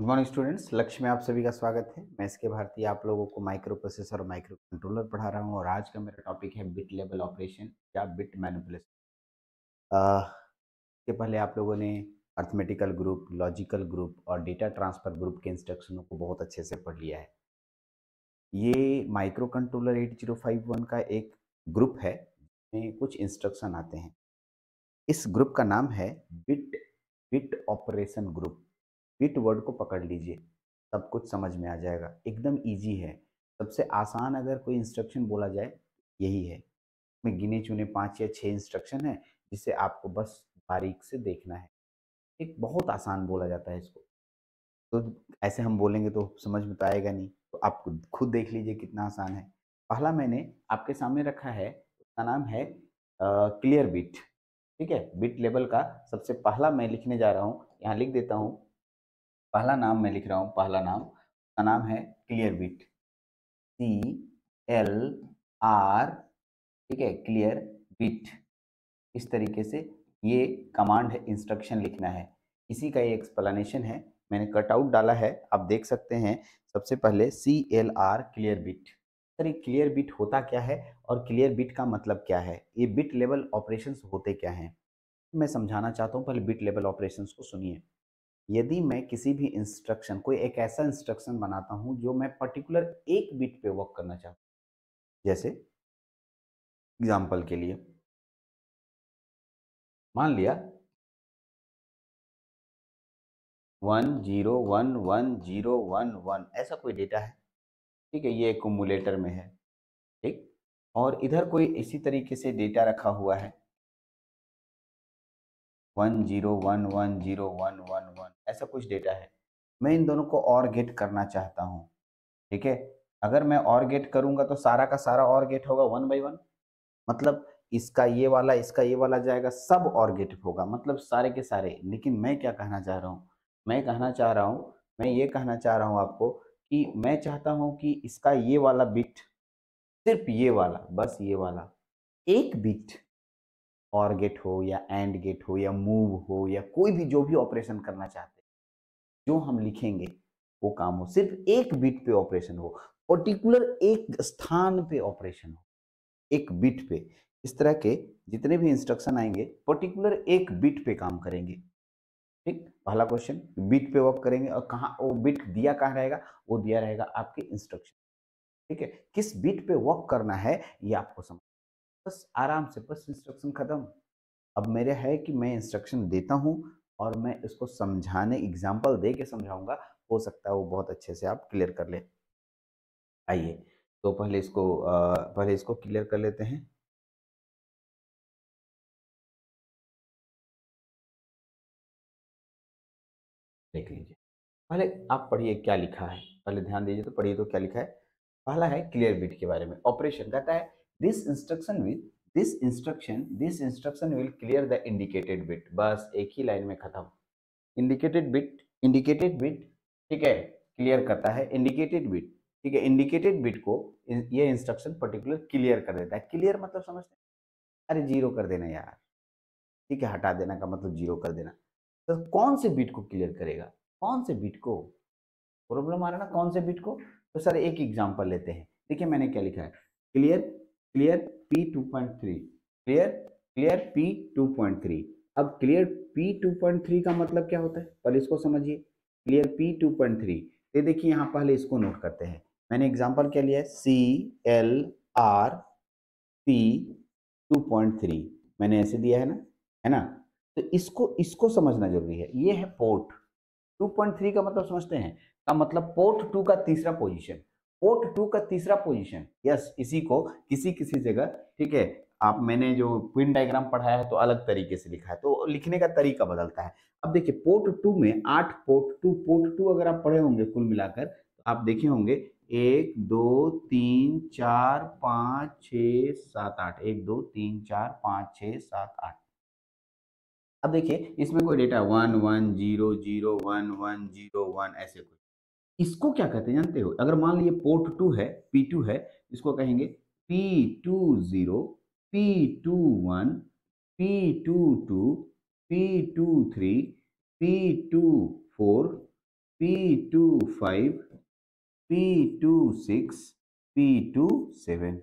good morning students लक्ष्य में आप सभी का स्वागत है मैं इसके भारतीय आप लोगों को माइक्रो प्रोसेसर और माइक्रो कंट्रोलर पढ़ा रहा हूँ और आज का मेरा टॉपिक है बिट लेवल ऑपरेशन या बिट मैनिपुलेशन इसके पहले आप लोगों ने अर्थमेटिकल ग्रुप लॉजिकल ग्रुप और डेटा ट्रांसफर ग्रुप के इंस्ट्रक्शनों को बहुत अच्छे से पढ़ लिया है ये microcontroller eight zero five one का एक ग्रुप है जिसमें कुछ इंस्ट्रक्शन आते हैं इस ग्रुप का नाम है bit bit operation group hit word को पकड़ लीजिए सब कुछ समझ में आ जाएगा एकदम ईजी है सबसे आसान अगर कोई इंस्ट्रक्शन बोला जाए यही है मैं गिने चुने पाँच या छह इंस्ट्रक्शन है जिसे आपको बस बारीक से देखना है एक बहुत आसान बोला जाता है इसको तो ऐसे हम बोलेंगे तो समझ में तो आएगा नहीं तो आप खुद देख लीजिए कितना आसान है पहला मैंने आपके सामने रखा है उसका नाम है क्लियर बिट ठीक है बिट लेवल का सबसे पहला मैं लिखने जा रहा हूँ यहाँ लिख देता हूँ पहला नाम मैं लिख रहा हूँ पहला नाम उसका नाम है clear bit C L R ठीक है क्लियर बिट इस तरीके से ये कमांड है इंस्ट्रक्शन लिखना है इसी का ये एक्सप्लेनेशन है मैंने कटआउट डाला है आप देख सकते हैं सबसे पहले C L R clear bit sir ये क्लियर बिट होता क्या है और क्लियर बिट का मतलब क्या है ये बिट लेवल ऑपरेशंस होते क्या हैं मैं समझाना चाहता हूँ पहले बिट लेवल ऑपरेशंस को सुनिए यदि मैं किसी भी इंस्ट्रक्शन कोई एक ऐसा इंस्ट्रक्शन बनाता हूं जो मैं पर्टिकुलर एक बिट पे वर्क करना चाहूँ जैसे एग्जाम्पल के लिए मान लिया one zero one one zero one one ऐसा कोई डेटा है ठीक है ये एक में है ठीक और इधर कोई इसी तरीके से डेटा रखा हुआ है one zero one one zero one one one ऐसा कुछ डेटा है मैं इन दोनों को और गेट करना चाहता हूँ ठीक है अगर मैं और गेट करूँगा तो सारा का सारा और गेट होगा वन बाई वन मतलब इसका ये वाला इसका ये वाला जाएगा सब और गेट होगा मतलब सारे के सारे लेकिन मैं क्या कहना चाह रहा हूँ मैं कहना चाह रहा हूँ मैं ये कहना चाह रहा हूँ आपको कि मैं चाहता हूँ कि इसका ये वाला बिट सिर्फ ये वाला बस ये वाला एक बिट और गेट हो या एंड गेट हो या मूव हो या कोई भी जो भी ऑपरेशन करना चाहते जो हम लिखेंगे वो काम हो सिर्फ एक बिट पे ऑपरेशन हो पर्टिकुलर एक स्थान पे ऑपरेशन हो एक बिट पे इस तरह के जितने भी इंस्ट्रक्शन आएंगे पर्टिकुलर एक बिट पे काम करेंगे ठीक पहला क्वेश्चन बिट पे वर्क करेंगे और कहाँ वो बिट दिया कहाँ रहेगा वो दिया रहेगा आपके इंस्ट्रक्शन ठीक है किस बिट पे वर्क करना है ये आपको समझ बस आराम से बस इंस्ट्रक्शन ख़त्म अब मेरे है कि मैं इंस्ट्रक्शन देता हूँ और मैं इसको समझाने एग्जाम्पल दे के समझाऊँगा हो सकता है वो बहुत अच्छे से आप क्लियर कर ले आइए तो पहले इसको पहले इसको क्लियर कर लेते हैं देख लीजिए पहले आप पढ़िए क्या लिखा है पहले ध्यान दीजिए तो पढ़िए तो क्या लिखा है पहला है क्लियर बिट के बारे में ऑपरेशन कहता है this instruction with this instruction this instruction will clear the indicated bit बस एक ही लाइन में खत्म indicated bit indicated bit ठीक है क्लियर करता है indicated bit ठीक है इंडिकेटेड बिट को ये इंस्ट्रक्शन पर्टिकुलर क्लियर कर देता है क्लियर मतलब समझते हैं अरे जीरो कर देना यार ठीक है हटा देना का मतलब जीरो कर देना तो कौन से बिट को क्लियर करेगा कौन से बिट को प्रॉब्लम आ रहा ना कौन से बिट को तो सर एक एग्जाम्पल लेते हैं देखिए मैंने क्या लिखा है clear clear P two point three clear clear P two point three अब clear P two point three का मतलब क्या होता है पहले इसको समझिए clear P two point three ये देखिए यहाँ पहले इसको नोट करते हैं मैंने एग्जाम्पल क्या लिया है C L R P two point three मैंने ऐसे दिया है ना है ना तो इसको इसको समझना जरूरी है ये है पोर्ट टू पॉइंट थ्री का मतलब समझते हैं का मतलब पोर्ट टू का तीसरा पोजीशन पोर्ट टू का तीसरा पोजीशन यस इसी को किसी किसी जगह ठीक है आप मैंने जो पिन डायग्राम पढ़ाया है तो अलग तरीके से लिखा है तो लिखने का तरीका बदलता है अब देखिए पोर्ट टू में आठ पोर्ट टू पोर्ट टू अगर आप पढ़े होंगे कुल मिलाकर तो आप देखे होंगे एक दो तीन चार पाँच छ सात आठ एक दो तीन चार पाँच छ सात आठ अब देखिए इसमें कोई data one one zero zero one one zero one ऐसे कुछ इसको क्या कहते हैं जानते हो अगर मान लीजिए पोर्ट टू है पी टू है इसको कहेंगे P two zero P two one P two two P two three P two four P two five P two six P two seven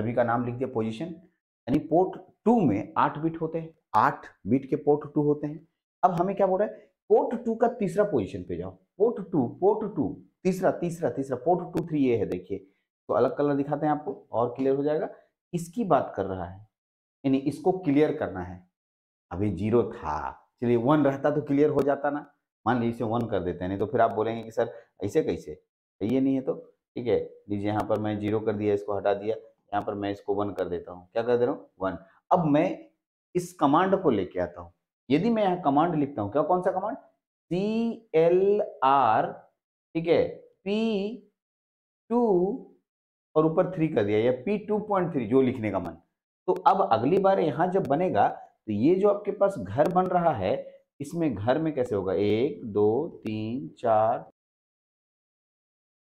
सभी का नाम लिख दिया पोजीशन यानी पोर्ट टू में आठ बिट होते हैं आठ बिट के पोर्ट टू होते हैं अब हमें क्या बोल रहा है पोर्ट टू का तीसरा पोजीशन पे जाओ पोर्ट टू पोर्ट टू तीसरा तीसरा तीसरा पोर्ट टू थ्री ये है देखिए तो अलग कलर दिखाते हैं आपको और क्लियर हो जाएगा इसकी बात कर रहा है यानी इसको क्लियर करना है अभी जीरो था चलिए वन रहता तो क्लियर हो जाता ना मान लीजिए इसे वन कर देते हैं नहीं तो फिर आप बोलेंगे कि सर ऐसे कैसे तो ये नहीं है तो ठीक है लीजिए यहाँ पर मैं जीरो कर दिया इसको हटा दिया यहाँ पर मैं इसको वन कर देता हूँ क्या कर दे रहा हूँ वन अब मैं इस कमांड को लेके आता हूँ यदि मैं यहाँ कमांड लिखता हूँ क्या कौन सा कमांड सी एल आर ठीक है पी टू और ऊपर थ्री कर दिया या पी टू पॉइंट थ्री जो लिखने का मन तो अब अगली बार यहां जब बनेगा तो ये जो आपके पास घर बन रहा है इसमें घर में कैसे होगा एक दो तीन चार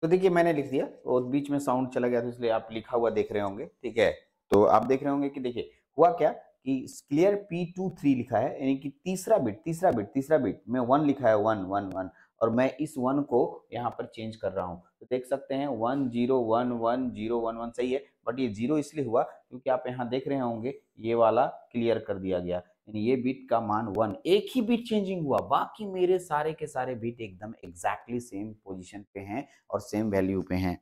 तो देखिए मैंने लिख दिया और बीच में साउंड चला गया था तो इसलिए आप लिखा हुआ देख रहे होंगे ठीक है तो आप देख रहे होंगे कि देखिए हुआ क्या कि क्लियर पी टू थ्री लिखा है यानी कि तीसरा बिट तीसरा बिट तीसरा बिट में वन लिखा है वन वन वन और मैं इस वन को यहाँ पर चेंज कर रहा हूँ तो देख सकते हैं one zero one one zero one one सही है बट ये जीरो इसलिए हुआ क्योंकि आप यहाँ देख रहे होंगे ये वाला क्लियर कर दिया गया यानी ये बिट का मान वन एक ही बिट चेंजिंग हुआ बाकी मेरे सारे के सारे बिट एकदम एग्जैक्टली सेम पोजिशन पे हैं और सेम वैल्यू पे हैं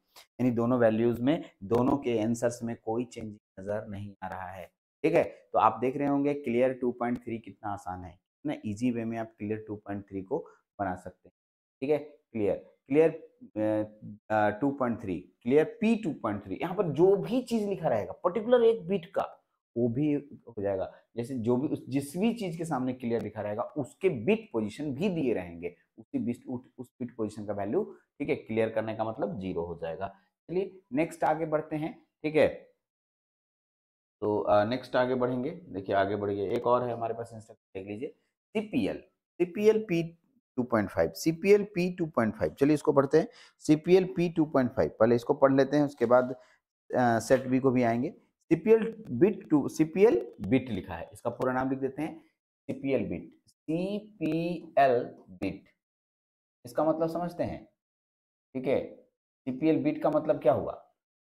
यानी दोनों वैल्यूज में दोनों के एंसर्स में कोई चेंजिंग नजर नहीं आ रहा है ठीक है तो आप देख रहे होंगे क्लियर 2.3 कितना आसान है ना इजी वे में आप क्लियर 2.3 को बना सकते हैं ठीक है clear clear two point three clear P two point three यहाँ पर जो भी चीज लिखा रहेगा पर्टिकुलर एक बिट का वो भी हो जाएगा जैसे जो भी उस जिस भी चीज के सामने क्लियर लिखा रहेगा उसके बिट पोजिशन भी दिए रहेंगे उसी बिट उस बिट पोजिशन का वैल्यू ठीक है क्लियर करने का मतलब जीरो हो जाएगा चलिए नेक्स्ट आगे बढ़ते हैं ठीक है तो नेक्स्ट आगे बढ़ेंगे देखिए आगे बढ़िए एक और है हमारे पास इंस्ट्रक्शन देख लीजिए C P L C P L P two point five C P L P two point five चलिए इसको पढ़ते हैं C P L P two point five पहले इसको पढ़ लेते हैं उसके बाद सेट बी को भी आएंगे C P L bit two C P L bit लिखा है इसका पूरा नाम लिख देते हैं C P L bit C P L bit इसका मतलब समझते हैं ठीक है सी पी एल बिट का मतलब क्या हुआ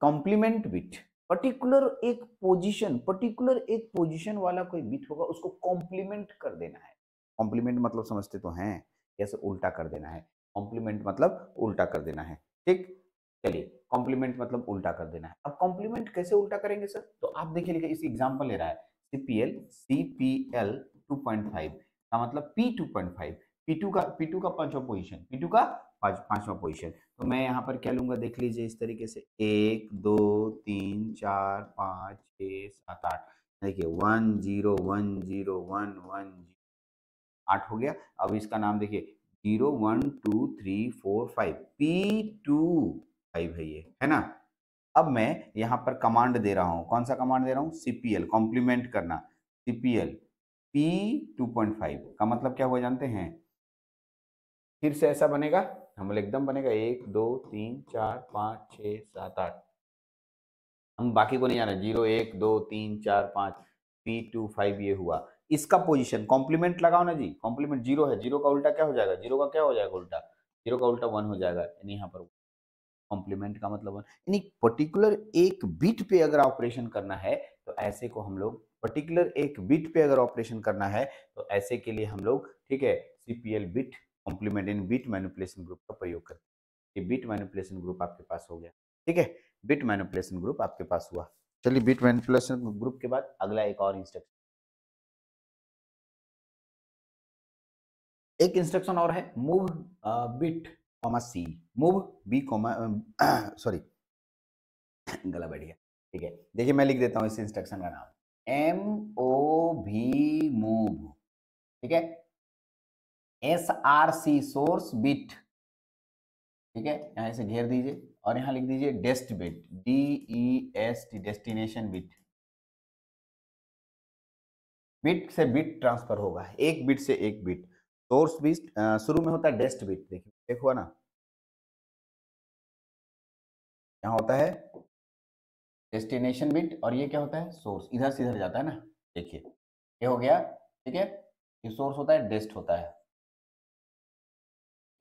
कॉम्प्लीमेंट बिट पर्टिकुलर एक पोजीशन पर्टिकुलर एक पोजीशन वाला कोई बीट होगा उसको कॉम्प्लीमेंट कर देना है कॉम्प्लीमेंट मतलब समझते तो हैं कैसे उल्टा कर देना है कॉम्प्लीमेंट मतलब उल्टा कर देना है ठीक चलिए कॉम्प्लीमेंट मतलब उल्टा कर देना है अब कॉम्प्लीमेंट कैसे उल्टा करेंगे सर तो आप देखिए लिखा इसी एग्जाम्पल ले रहा है C P L C P L two point five का मतलब P two point five P two का पीटू का पांचवा पोजीशन पीटू का पांच पांचवा पोजीशन तो मैं यहाँ पर क्या लूंगा देख लीजिए इस तरीके से एक दो तीन चार पाँच छ सात आठ देखिए one zero one zero one one आठ हो गया अब इसका नाम देखिए zero one two three four five P two five है ये है ना अब मैं यहाँ पर कमांड दे रहा हूँ कौन सा कमांड दे रहा हूँ सीपीएल कॉम्प्लीमेंट करना CPL P P two point five का मतलब क्या हुआ जानते हैं फिर से ऐसा बनेगा हम एकदम बनेगा एक दो तीन चार पाँच छः सात आठ हम बाकी को नहीं जाना जीरो एक दो तीन चार पाँच पी टू फाइव ये हुआ इसका पोजीशन कॉम्प्लीमेंट लगाओ ना जी कॉम्प्लीमेंट जीरो है जीरो का उल्टा क्या हो जाएगा जीरो का क्या हो जाएगा उल्टा जीरो का उल्टा वन हो जाएगा यानी यहाँ पर कॉम्प्लीमेंट का मतलब यानी पर्टिकुलर एक बिट पे अगर ऑपरेशन करना है तो ऐसे को हम लोग पर्टिकुलर एक बिट पे अगर ऑपरेशन करना है तो ऐसे के लिए हम लोग ठीक है सीपीएल बिट कॉम्प्लीमेंट इन बीट मैनुपुलेशन ग्रुप का प्रयोग करते हैं ये बीट मैनुपुलेशन ग्रुप आपके पास हो गया ठीक है बीट मैनुपुलेशन ग्रुप आपके पास हुआ चलिए बीट मैनुपुलेशन ग्रुप के बाद अगला एक और इंस्ट्रक्शन एक इंस्ट्रक्शन और है move bit comma C move B comma sorry गला बैठ गया ठीक है देखिए मैं लिख देता हूं इस इंस्ट्रक्शन का नाम एम ओ भी मूव ठीक है S R C source bit ठीक है यहां से घेर दीजिए और यहां लिख दीजिए dest bit D E S T destination bit bit से बिट ट्रांसफर होगा एक बिट से एक बिट सोर्स बिट शुरू में होता है डेस्ट बिट देखिए देखो ना यहाँ होता है डेस्टिनेशन बिट और ये क्या होता है सोर्स इधर से इधर जाता है ना देखिए ये हो गया ठीक है ये सोर्स होता है डेस्ट होता है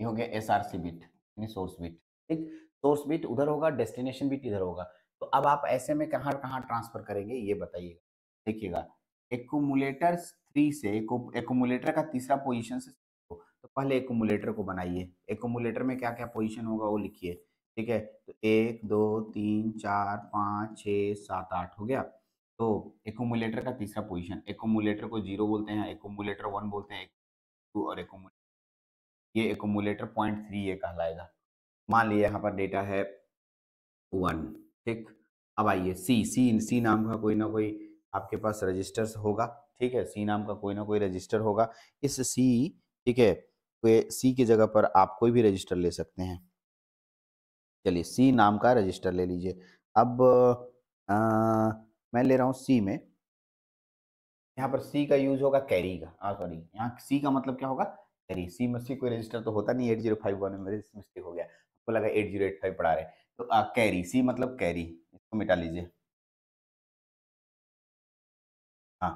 हो गया एस आर सी बिट यानी सोर्स बिट ठीक सोर्स बिट उधर होगा डेस्टिनेशन बिट इधर होगा तो अब आप ऐसे में कहाँ कहाँ ट्रांसफर करेंगे ये बताइएगा देखिएगा एकटर थ्री से एकटर का तीसरा पोजिशन से तो पहले एकटर को बनाइए एकटर में क्या क्या पोजिशन होगा वो लिखिए ठीक है तो एक दो तीन चार पाँच छ सात आठ हो गया तो एकटर का तीसरा पोजिशन एकटर को जीरो बोलते हैं एकटर वन बोलते हैं टू और एकोमुलेटर ये एकोमुलेटर पॉइंट थ्री ये कहलाएगा मान लिया यहाँ पर डेटा है वन ठीक अब आइए सी सी सी नाम का कोई ना कोई आपके पास रजिस्टर्स होगा ठीक है सी नाम का कोई ना कोई रजिस्टर होगा इस सी ठीक है सी तो की जगह पर आप कोई भी रजिस्टर ले सकते हैं चलिए सी नाम का रजिस्टर ले लीजिए अब आ, मैं ले रहा हूँ सी में यहाँ पर सी का यूज होगा कैरी का सॉरी यहाँ सी का मतलब क्या होगा अरे सी मस्सी कोई रजिस्टर तो होता नहीं एट जीरो फाइव वन में मिस्टेक हो गया आपको लगा एट जीरो एट फाइव पढ़ा रहे तो कैरी सी मतलब कैरी इसको मिटा लीजिए हाँ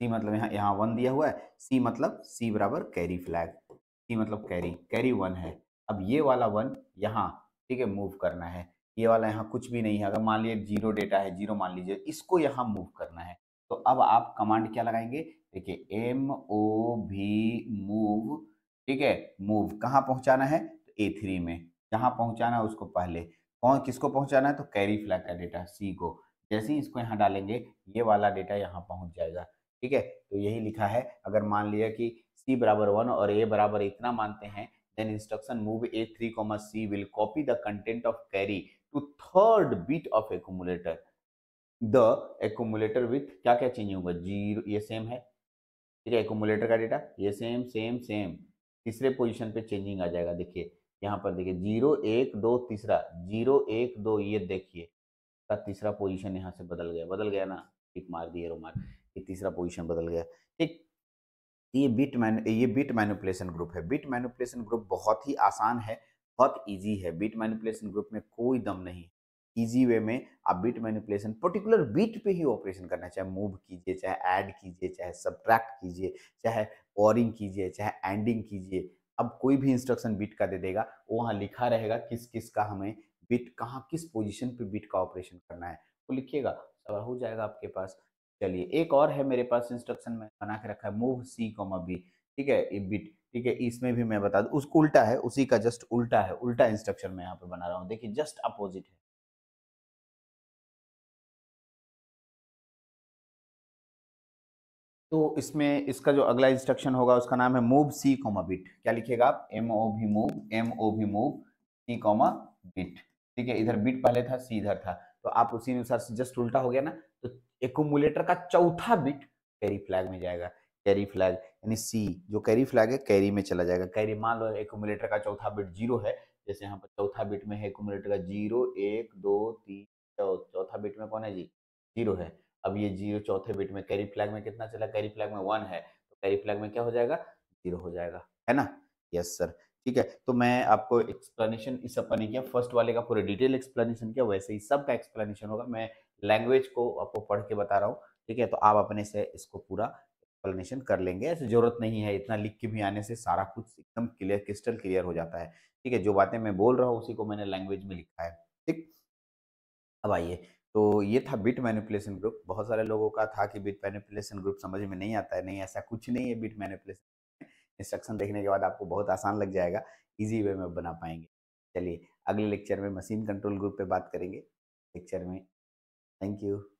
सी मतलब यहाँ यहाँ वन दिया हुआ है सी मतलब सी बराबर कैरी फ्लैग सी मतलब कैरी कैरी वन है अब ये वाला वन यहाँ ठीक है मूव करना है ये वाला यहाँ कुछ भी नहीं है अगर मान लीजिए जीरो डेटा है जीरो मान लीजिए इसको यहाँ मूव करना है तो अब आप कमांड क्या लगाएंगे देखिए एम ओ भी मूव ठीक है मूव कहाँ पहुंचाना है तो ए थ्री में जहां पहुंचाना है उसको पहले कौन किसको पहुंचाना है तो कैरी फ्लैग का डेटा सी को जैसे ही इसको यहाँ डालेंगे ये वाला डेटा यहाँ पहुंच जाएगा ठीक है तो यही लिखा है अगर मान लिया कि सी बराबर वन और ए बराबर इतना मानते हैं move A three a3 comma C will copy the content of carry to third bit of accumulator the accumulator with क्या क्या चेंज होगा जीरो ये सेम है ठीक है accumulator का डेटा ये सेम सेम सेम तीसरे पोजीशन पे चेंजिंग आ जाएगा देखिए यहाँ पर देखिए जीरो एक दो तीसरा जीरो एक दो ये देखिए का तीसरा पोजीशन यहाँ से बदल गया बदल गया ना टिक मार दिए मार ये तीसरा पोजीशन बदल गया ठीक ये बिट मैन ये बिट मैनुपलेशन ग्रुप है बिट मैनुपलेशन ग्रुप बहुत ही आसान है बहुत ईजी है बिट मैनुपलेशन ग्रुप में कोई दम नहीं ईजी वे में आप बीट मैनिपुलेशन पर्टिकुलर बीट पे ही ऑपरेशन करना चाहे मूव कीजिए चाहे ऐड कीजिए चाहे सब्ट्रैक्ट कीजिए चाहे ओरिंग कीजिए चाहे एंडिंग कीजिए अब कोई भी इंस्ट्रक्शन बीट का दे देगा वो वहाँ लिखा रहेगा किस किस का हमें बीट कहाँ किस पोजिशन पर बीट का ऑपरेशन करना है वो लिखिएगा सवाल हो जाएगा आपके पास चलिए एक और है मेरे पास इंस्ट्रक्शन में बना के रखा है मूव सी कॉमा बी ठीक है ये बीट ठीक है इसमें भी मैं बता दूँ उसको उल्टा है उसी का जस्ट उल्टा है उल्टा इंस्ट्रक्शन मैं यहाँ पे बना रहा हूँ देखिए जस्ट अपोजिट है तो इसमें इसका जो अगला इंस्ट्रक्शन होगा उसका नाम है मूव सी कॉमा बिट क्या लिखिएगा आप एम ओ भी मूव एम ओ भी मूव सी कॉमा बिट ठीक है इधर बिट पहले था सी इधर था तो आप उसी अनुसार जस्ट उल्टा हो गया ना तो एकोमुलेटर का चौथा बिट कैरी फ्लैग में जाएगा कैरी फ्लैग यानी सी जो कैरी फ्लैग है कैरी में चला जाएगा कैरी मान लो एकोमुलेटर का चौथा बिट जीरो है जैसे यहाँ पर चौथा बिट में है एकोमुलेटर का जीरो एक दो तीन चौथा बिट में कौन है जी जीरो है अब ये जीरो चौथे बिट में कैरी फ्लैग में कितना चला कैरी फ्लैग में वन है तो कैरी फ्लैग में क्या हो जाएगा जीरो हो जाएगा है ना यस सर ठीक है तो मैं आपको एक्सप्लेनेशन इस सबका नहीं किया फर्स्ट वाले का पूरा डिटेल एक्सप्लेनेशन किया वैसे ही सब का एक्सप्लेनेशन होगा मैं लैंग्वेज को आपको पढ़ के बता रहा हूँ ठीक है तो आप अपने से इसको पूरा एक्सप्लेनेशन कर लेंगे ऐसे जरूरत नहीं है इतना लिख के भी आने से सारा कुछ एकदम क्लियर क्रिस्टल क्लियर हो जाता है ठीक है जो बातें मैं बोल रहा हूँ उसी को मैंने लैंग्वेज में लिखा है ठीक अब आइए तो ये था बिट मैनिपुलेशन ग्रुप बहुत सारे लोगों का था कि बिट मैनिपुलेशन ग्रुप समझ में नहीं आता है नहीं ऐसा कुछ नहीं है बिट मैनिपुलेशन इंस्ट्रक्शन देखने के बाद आपको बहुत आसान लग जाएगा इजी वे में बना पाएंगे चलिए अगले लेक्चर में मशीन कंट्रोल ग्रुप पे बात करेंगे लेक्चर में थैंक यू